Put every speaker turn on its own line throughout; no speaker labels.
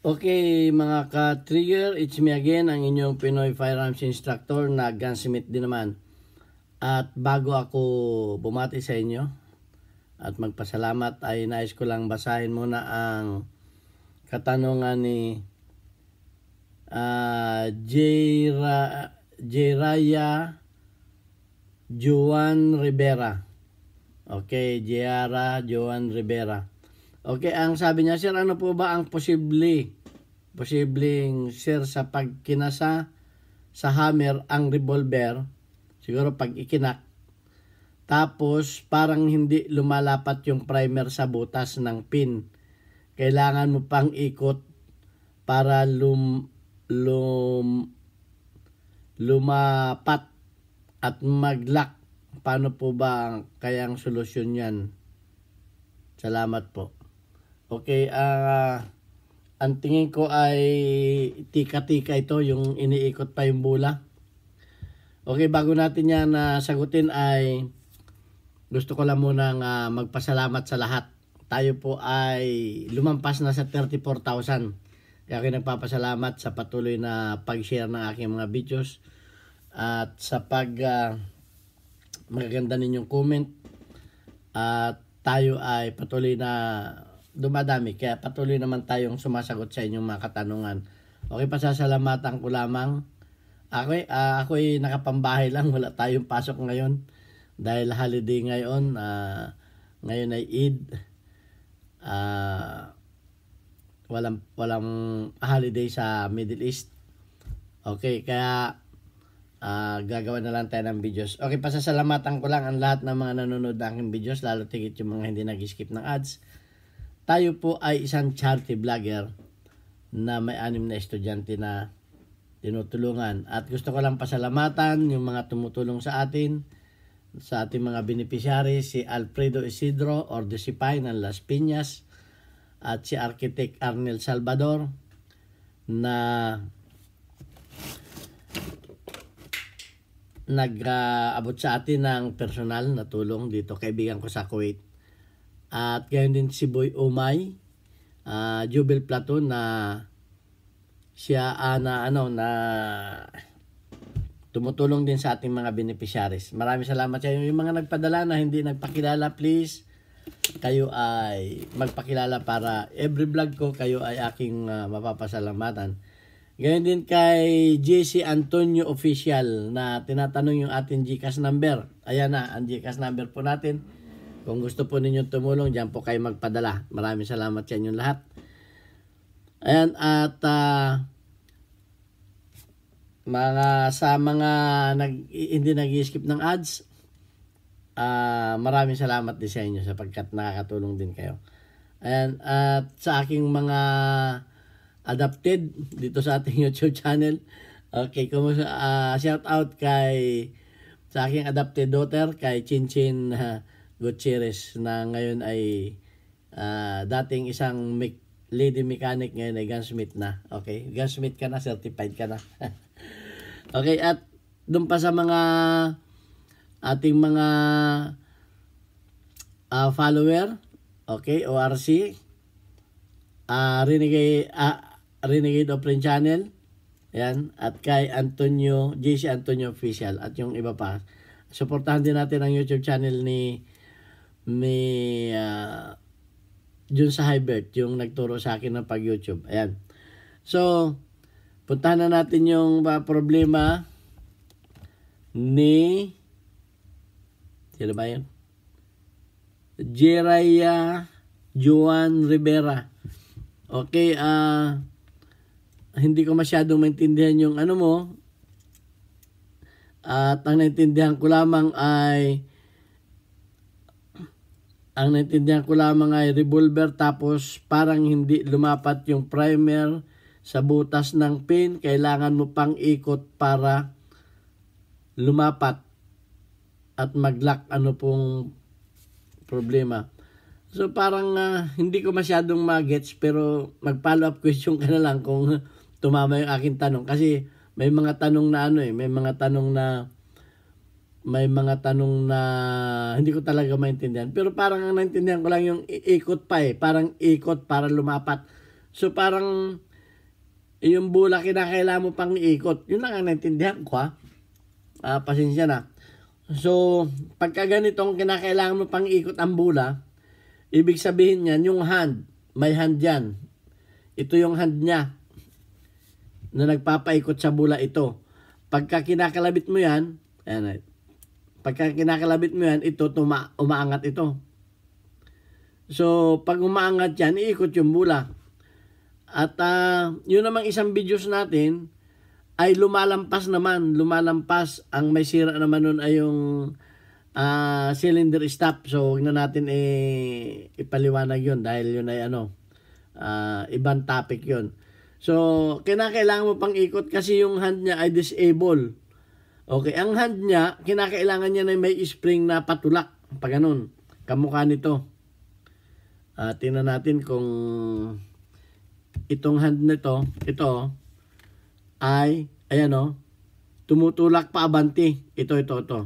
Okay mga ka-trigger, it's me again ang inyong Pinoy Firearms Instructor na gunsmith din naman. At bago ako bumati sa inyo at magpasalamat ay nais ko lang basahin muna ang katanungan ni uh, ah, Jera, Jeraya Juan Rivera. Okay, Jera Juan Rivera. Okay, ang sabi niya, Sir, ano po ba ang posible, posibleng sir sa pagkinasa sa hammer ang revolver, siguro pag ikinak, tapos parang hindi lumalapat yung primer sa butas ng pin. Kailangan mo pang ikot para lum, lum, lumapat at mag-lock. Paano po ba kayang solusyon yan? Salamat po. Okay, ah... Uh, ang tingin ko ay tika-tika ito, yung iniikot pa yung bula. Okay, bago natin yan na uh, sagutin ay gusto ko lang munang uh, magpasalamat sa lahat. Tayo po ay lumampas na sa 34,000. Kaya ako nagpapasalamat sa patuloy na pag-share ng aking mga videos at sa pag uh, magaganda ninyong comment at tayo ay patuloy na dumadami. Kaya patuloy naman tayong sumasagot sa inyong mga katanungan. Okay, pasasalamatan ko lamang. Ako, uh, ah, ako ay nakapambahay lang. Wala tayong pasok ngayon. Dahil holiday ngayon. Uh, ngayon ay Eid. Uh, walang, walang holiday sa Middle East. Okay, kaya uh, gagawa na lang tayo ng videos. Okay, pasasalamatan ko lang ang lahat ng mga nanonood ng aking videos, lalo tigit yung mga hindi nag-skip ng ads. Tayo po ay isang charity vlogger na may anim na estudyante na tinutulungan. At gusto ko lang pasalamatan yung mga tumutulong sa atin, sa ating mga beneficiary, si Alfredo Isidro or Ordesipay ng Las Piñas at si Architect Arnel Salvador na nag-abot sa atin ng personal na tulong dito. Kaibigan ko sa Kuwait at gayon din si Boy Omay, uh, ah, Jubel Platon na siya uh, na ano na tumutulong din sa ating mga beneficiaries. Maraming salamat sa Yung mga nagpadala na hindi nagpakilala, please kayo ay magpakilala para every vlog ko kayo ay aking uh, mapapasalamatan. Ganyan din kay JC Antonio Official na tinatanong yung ating GCash number. Ayan na, ang GCash number po natin kung gusto po ninyo tumulong, dyan po kayo magpadala. Maraming salamat sa inyong lahat. Ayan, at uh, mga sa mga nag, hindi nag-skip ng ads, uh, maraming salamat din sa inyo sapagkat nakakatulong din kayo. Ayan, at sa aking mga adapted dito sa ating YouTube channel, okay, kumusta, uh, shout out kay sa aking adapted daughter, kay Chinchin Chin, uh, Gutierrez na ngayon ay uh, dating isang me- lady mechanic ngayon ay gunsmith na. Okay? Gunsmith ka na, certified ka na. okay, at doon pa sa mga ating mga uh, follower, okay, ORC, uh, ah, Renegade, uh, Renegade Open Channel, yan, at kay Antonio, JC Antonio Official, at yung iba pa. Suportahan din natin ang YouTube channel ni may uh, dun sa Hybert, yung nagturo sa akin ng pag-YouTube. Ayan. So, puntahan na natin yung uh, problema ni sino ba yun? Jeraya Juan Rivera. Okay, ah uh, hindi ko masyadong maintindihan yung ano mo. At ang naintindihan ko lamang ay ang naintindihan ko lamang ay revolver tapos parang hindi lumapat yung primer sa butas ng pin. Kailangan mo pang ikot para lumapat at mag ano pong problema. So parang uh, hindi ko masyadong magets pero mag-follow up question ka na lang kung tumama yung aking tanong kasi may mga tanong na ano eh, may mga tanong na may mga tanong na hindi ko talaga maintindihan. Pero parang ang naintindihan ko lang yung ikot pa eh. Parang ikot para lumapat. So parang yung bula kinakailangan mo pang ikot. Yun lang ang naintindihan ko ha. Ah, pasensya na. So, pagka ganitong kinakailangan mo pang ikot ang bula, ibig sabihin niyan yung hand. May hand yan. Ito yung hand niya na nagpapaikot sa bula ito. Pagka kinakalabit mo yan, ayan, Pagka kinakalabit mo yan, ito tuma, umaangat ito. So, pag umaangat yan, iikot yung bula. At uh, yun namang isang videos natin ay lumalampas naman, lumalampas. Ang may sira naman nun ay yung uh, cylinder stop. So, huwag na natin eh, ipaliwanag yun dahil yun ay ano, uh, ibang topic yun. So, kinakailangan mo pang ikot kasi yung hand niya ay disable. Okay, ang hand niya, kinakailangan niya na may spring na patulak. Pag ganun, kamukha nito. Uh, tingnan natin kung itong hand nito, ito, ay, ayan o, oh. tumutulak pa abanti. Ito, ito, ito.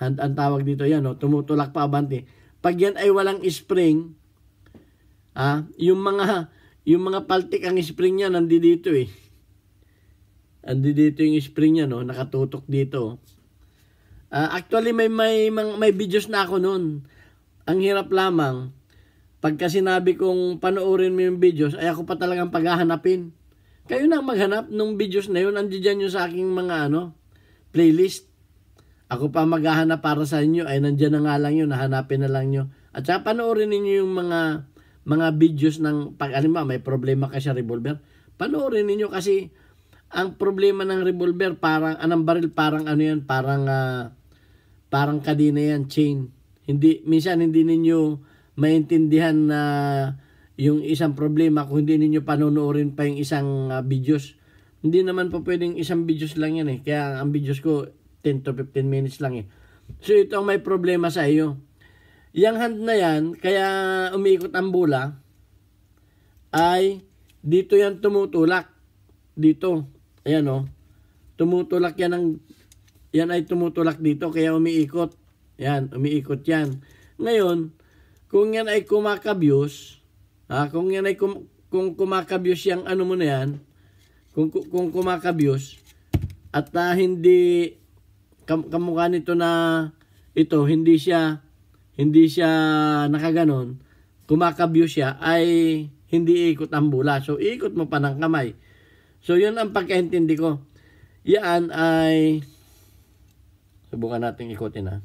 Hand ang tawag dito, yan o, oh. tumutulak pa abanti. Pag yan ay walang spring, ah, yung mga, yung mga paltik ang spring niya nandito eh. And dito yung spring niya, no? Nakatutok dito. Uh, actually, may, may, may videos na ako noon. Ang hirap lamang, pagka sinabi kong panoorin mo yung videos, ay ako pa talagang paghahanapin. Kayo na maghanap nung videos na yun. Andiyan dyan yung sa aking mga ano, playlist. Ako pa maghahanap para sa inyo. Ay, nandiyan na nga lang yun. Nahanapin na lang niyo. At saka panoorin niyo yung mga mga videos ng pag alimba may problema kasi sa revolver. Panoorin niyo kasi ang problema ng revolver parang anong baril parang ano yan parang uh, parang kadena yan chain hindi minsan hindi ninyo maintindihan na uh, yung isang problema kung hindi ninyo panonoodin pa yung isang uh, videos hindi naman po pwedeng isang videos lang yan eh kaya ang videos ko 10 to 15 minutes lang eh so ito ang may problema sa iyo yung hand na yan kaya umiikot ang bola ay dito yan tumutulak dito Ayan o. Oh. Tumutulak yan ng... Yan ay tumutulak dito kaya umiikot. Yan, umiikot yan. Ngayon, kung yan ay kumakabyos, ha, kung yan ay kum, kung kumakabyos yung ano mo na yan, kung, kung kumakabyos, at uh, hindi kam, kamukha nito na ito, hindi siya hindi siya nakaganon, kumakabyos siya, ay hindi ikot ang bula. So, ikot mo pa ng kamay. So, yun ang pagkaintindi ko. Yan ay... Subukan natin ikutin ha.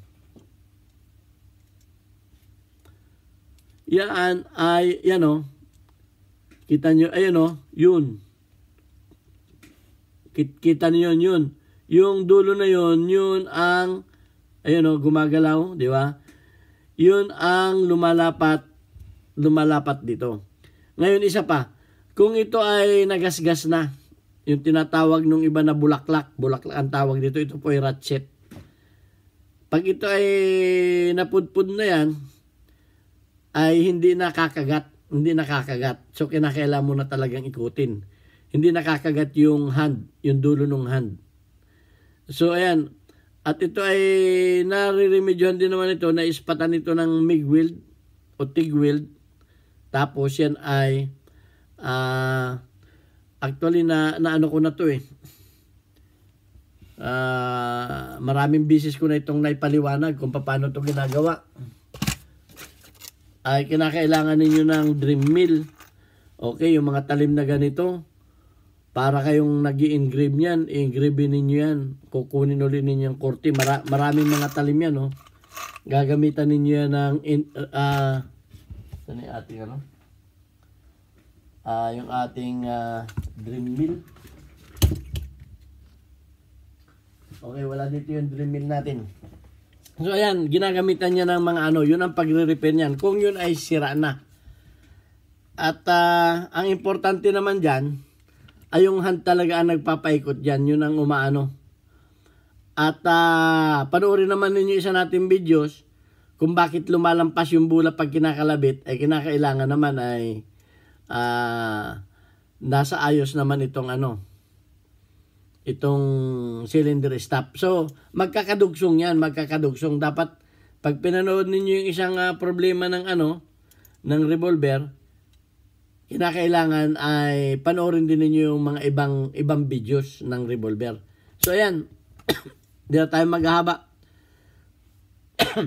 Yan ay, yan o. Oh. Kita nyo, ayun o, oh, yun. Kit, kita nyo yun, yun. Yung dulo na yun, yun ang, ayun o, oh, gumagalaw, di ba? Yun ang lumalapat, lumalapat dito. Ngayon, isa pa. Kung ito ay nagasgas na, yung tinatawag nung iba na bulaklak, bulaklak ang tawag dito, ito po ay ratchet. Pag ito ay napudpud na yan, ay hindi nakakagat. Hindi nakakagat. So, kinakailangan mo na talagang ikutin. Hindi nakakagat yung hand, yung dulo ng hand. So, ayan. At ito ay nariremedyohan din naman ito, na ispatan ito ng MIG-wield o TIG-wield. Tapos yan ay uh, Actually, na, na ano ko na to eh. Uh, maraming bisis ko na itong naipaliwanag kung paano to ginagawa. Ay kinakailangan ninyo ng dream mill. Okay, yung mga talim na ganito, para kayong nag engrave niyan, i-engrave ninyo yan. Kukunin ulit ninyo yung korte. Mara maraming mga talim yan, no? Oh. Gagamitan ninyo yan ng... In, uh, uh, yung ating ano? uh, yung ating uh, dream mill. Okay, wala dito yung dream mill natin. So ayan, ginagamitan niya ng mga ano, yun ang pagre-repair niyan. Kung yun ay sira na. At uh, ang importante naman diyan ay yung hand talaga ang nagpapaikot diyan, yun ang umaano. At uh, panoorin naman ninyo isa nating videos kung bakit lumalampas yung bula pag kinakalabit ay kinakailangan naman ay uh, nasa ayos naman itong ano itong cylinder stop. So, magkakadugsong yan, magkakadugsong. Dapat, pag pinanood ninyo yung isang uh, problema ng ano, ng revolver, kinakailangan ay panoorin din ninyo yung mga ibang, ibang videos ng revolver. So, ayan. Hindi na tayo maghahaba.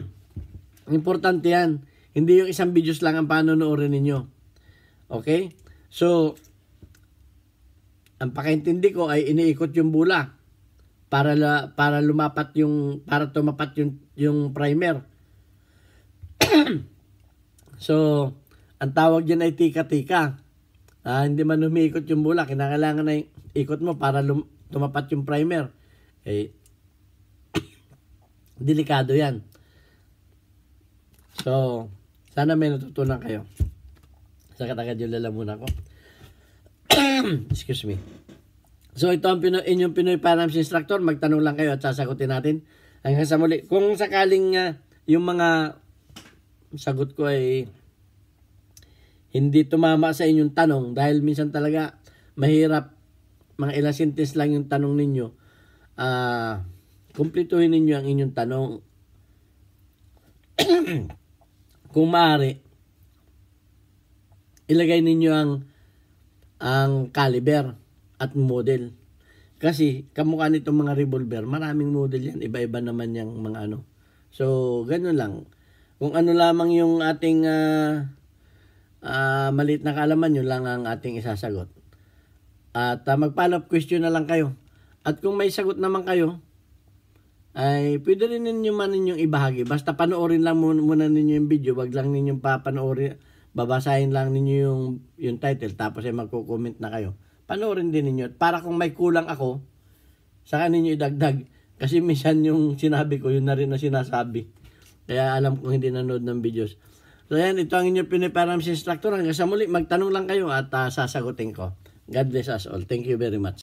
Importante yan. Hindi yung isang videos lang ang panonoorin ninyo. Okay? So, ang pakaintindi ko ay iniikot yung bula para la, para lumapat yung para tumapat yung yung primer. so, ang tawag diyan ay tika-tika. Ah, hindi man umiikot yung bula, kinakailangan na ikot mo para lum, tumapat yung primer. Eh, delikado yan. So, sana may natutunan kayo. Nakatakan yung lalamunan ko. Excuse me. So ito ang Pinoy, inyong Pinoy Params Instructor. Magtanong lang kayo at sasagutin natin. Hanggang sa muli. Kung sakaling uh, yung mga sagot ko ay hindi tumama sa inyong tanong dahil minsan talaga mahirap mga ilang lang yung tanong ninyo. Uh, ah, kumplituhin ninyo ang inyong tanong. Kung maaari, ilagay ninyo ang ang caliber at model. Kasi kamukha nitong mga revolver, maraming model yan, iba-iba naman yung mga ano. So, ganun lang. Kung ano lamang yung ating uh, uh, maliit na kaalaman, yun lang ang ating isasagot. At uh, ah, mag-follow question na lang kayo. At kung may sagot naman kayo, ay pwede rin ninyo man ninyong ibahagi. Basta panoorin lang muna, muna ninyo yung video, wag lang ninyong papanoorin babasahin lang ninyo yung, yung title tapos ay magko-comment na kayo. Panoorin din ninyo. Para kung may kulang ako, saka ninyo idagdag. Kasi minsan yung sinabi ko, yun na rin na sinasabi. Kaya alam kong hindi nanood ng videos. So yan, ito ang inyong piniparamsi instructor. Hanggang sa muli, magtanong lang kayo at uh, sasagutin ko. God bless us all. Thank you very much.